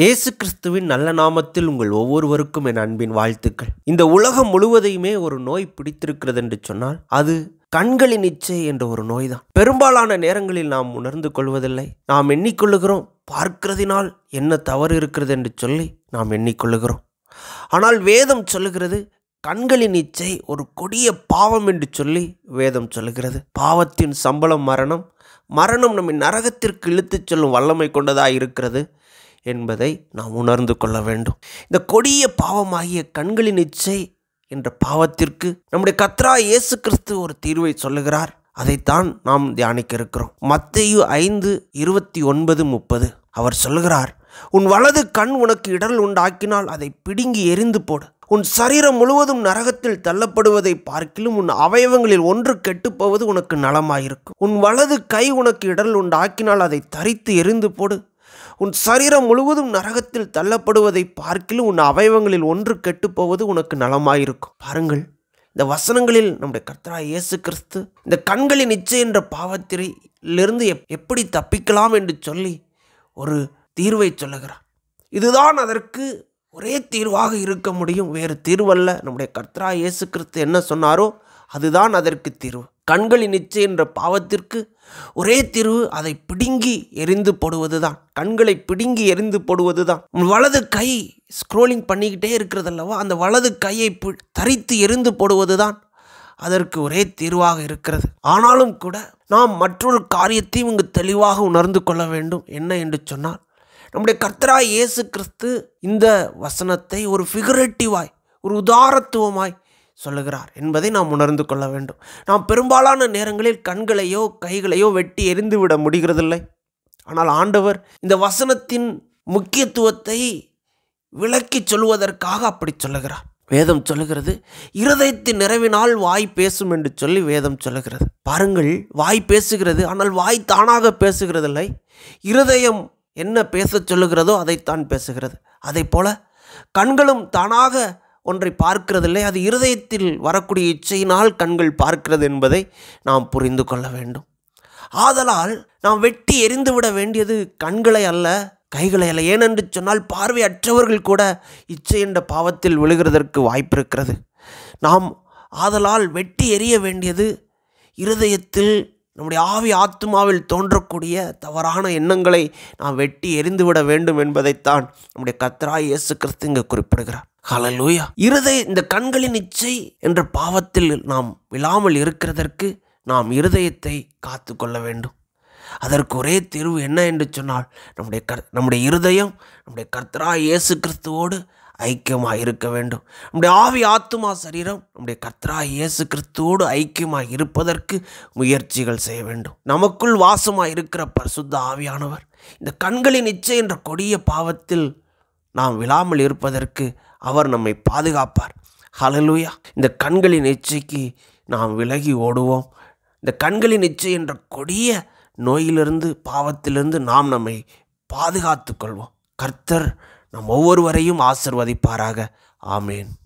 இயேசு கிறிஸ்துவின் நல்ல நாமத்தில் உங்கள் ஒவ்வொருவருக்கும் என் அன்பின் வாழ்த்துக்கள் இந்த உலகம் முழுவதையுமே ஒரு நோய் பிடித்திருக்கிறது என்று சொன்னால் அது கண்களின் இச்சை என்ற ஒரு நோய் தான் பெரும்பாலான நேரங்களில் நாம் உணர்ந்து கொள்வதில்லை நாம் எண்ணிக்கொள்ளுகிறோம் பார்க்கிறதினால் என்ன தவறு இருக்கிறது என்று சொல்லி நாம் எண்ணிக்கொள்ளுகிறோம் ஆனால் வேதம் சொல்லுகிறது கண்களின் இச்சை ஒரு கொடிய பாவம் என்று சொல்லி வேதம் சொல்லுகிறது பாவத்தின் சம்பளம் மரணம் மரணம் நம்மை நரகத்திற்கு இழுத்துச் செல்லும் வல்லமை கொண்டதாக இருக்கிறது என்பதை நாம் உணர்ந்து கொள்ள வேண்டும் இந்த கொடிய பாவமாகிய கண்களின் இச்சை என்ற பாவத்திற்கு நம்முடைய கத்ரா இயேசு கிறிஸ்து ஒரு தீர்வை சொல்லுகிறார் அதைத்தான் நாம் தியானிக்க இருக்கிறோம் மத்தையு ஐந்து இருபத்தி ஒன்பது முப்பது அவர் சொல்கிறார் உன் வலது கண் உனக்கு இடல் உண்டாக்கினால் அதை பிடுங்கி எரிந்து போடு உன் சரீரம் முழுவதும் நரகத்தில் தள்ளப்படுவதை பார்க்கிலும் உன் அவயவங்களில் ஒன்று கெட்டுப்போவது உனக்கு நலமாயிருக்கும் உன் வலது கை உனக்கு இடல் உண்டாக்கினால் அதை தரித்து எரிந்து போடு உன் சரீரம் முழுவதும் நரகத்தில் தள்ளப்படுவதை பார்க்கிலும் உன் அவயவங்களில் ஒன்று கெட்டுப்போவது உனக்கு நலமாயிருக்கும் பாருங்கள் இந்த வசனங்களில் நம்முடைய கர்த்தரா இயேசு கிறிஸ்து இந்த கண்களின் இச்சை என்ற பாவத்திரையிலிருந்து எப் எப்படி தப்பிக்கலாம் என்று சொல்லி ஒரு தீர்வை சொல்லுகிறார் இதுதான் அதற்கு ஒரே தீர்வாக இருக்க முடியும் வேறு தீர்வல்ல நம்முடைய கர்த்தரா இயேசு கிறிஸ்து என்ன சொன்னாரோ அதுதான் அதற்கு தீர்வு கண்களின் இச்சை என்ற பாவத்திற்கு ஒரே தீர்வு அதை பிடுங்கி எரிந்து போடுவதுதான் கண்களை பிடுங்கி எரிந்து போடுவதுதான் வலது கை ஸ்க்ரோலிங் பண்ணிக்கிட்டே இருக்கிறது அல்லவா அந்த வலது கையை தரித்து எரிந்து போடுவதுதான் அதற்கு ஒரே தீர்வாக இருக்கிறது ஆனாலும் கூட நாம் மற்றொரு காரியத்தையும் இங்கு தெளிவாக உணர்ந்து கொள்ள வேண்டும் என்ன என்று சொன்னால் நம்முடைய கர்த்தராய் இயேசு கிறிஸ்து இந்த வசனத்தை ஒரு ஃபிகரேட்டிவாய் ஒரு உதாரத்துவமாய் சொல்லுகிறார் என்பதை நாம் உணர்ந்து கொள்ள வேண்டும் நாம் பெரும்பாலான நேரங்களில் கண்களையோ கைகளையோ வெட்டி எரிந்துவிட முடிகிறதில்லை ஆனால் ஆண்டவர் இந்த வசனத்தின் முக்கியத்துவத்தை விளக்கி சொல்வதற்காக அப்படி சொல்லுகிறார் வேதம் சொல்லுகிறது இருதயத்து நிறைவினால் வாய் பேசும் என்று சொல்லி வேதம் சொல்லுகிறது பாருங்கள் வாய் பேசுகிறது ஆனால் வாய் தானாக பேசுகிறதில்லை இருதயம் என்ன பேச சொல்லுகிறதோ அதைத்தான் பேசுகிறது அதை போல கண்களும் தானாக ஒன்றை பார்க்கிறதில்லை அது இருதயத்தில் வரக்கூடிய இச்சையினால் கண்கள் பார்க்கிறது என்பதை நாம் புரிந்து கொள்ள வேண்டும் ஆதலால் நாம் வெட்டி எரிந்துவிட வேண்டியது கண்களை அல்ல கைகளை அல்ல ஏனென்று சொன்னால் பார்வையற்றவர்கள் கூட இச்சை என்ற பாவத்தில் விழுகிறதற்கு வாய்ப்பிருக்கிறது நாம் ஆதலால் வெட்டி எறிய வேண்டியது இருதயத்தில் நம்முடைய ஆவி ஆத்மாவில் தோன்றக்கூடிய தவறான எண்ணங்களை நாம் வெட்டி எரிந்துவிட வேண்டும் என்பதைத்தான் நம்முடைய கத்ரா இயேசு கிறிஸ்து இங்கே குறிப்பிடுகிறார் ஹலலூயா இருதய இந்த கண்களின் இச்சை என்ற பாவத்தில் நாம் விழாமல் இருக்கிறதற்கு நாம் இருதயத்தை காத்து கொள்ள வேண்டும் அதற்கு ஒரே தீர்வு என்ன என்று சொன்னால் நம்முடைய கர் நம்முடைய இருதயம் நம்முடைய கர்த்தரா இயேசு கிறிஸ்துவோடு ஐக்கியமாக இருக்க வேண்டும் நம்முடைய ஆவி ஆத்துமா சரீரம் நம்முடைய கர்த்தரா இயேசு கிறிஸ்துவோடு ஐக்கியமாக இருப்பதற்கு முயற்சிகள் செய்ய வேண்டும் நமக்குள் வாசமாக இருக்கிற பரிசுத்த ஆவியானவர் இந்த கண்களின் இச்சை என்ற கொடிய பாவத்தில் நாம் விழாமல் இருப்பதற்கு அவர் நம்மை பாதுகாப்பார் ஹலலூயா இந்த கண்களின் எச்சைக்கு நாம் விலகி ஓடுவோம் இந்த கண்களின் எச்சை என்ற கொடிய நோயிலிருந்து பாவத்திலிருந்து நாம் நம்மை பாதுகாத்து கொள்வோம் கர்த்தர் நம் ஒவ்வொருவரையும் ஆசிர்வதிப்பாராக ஆமேன்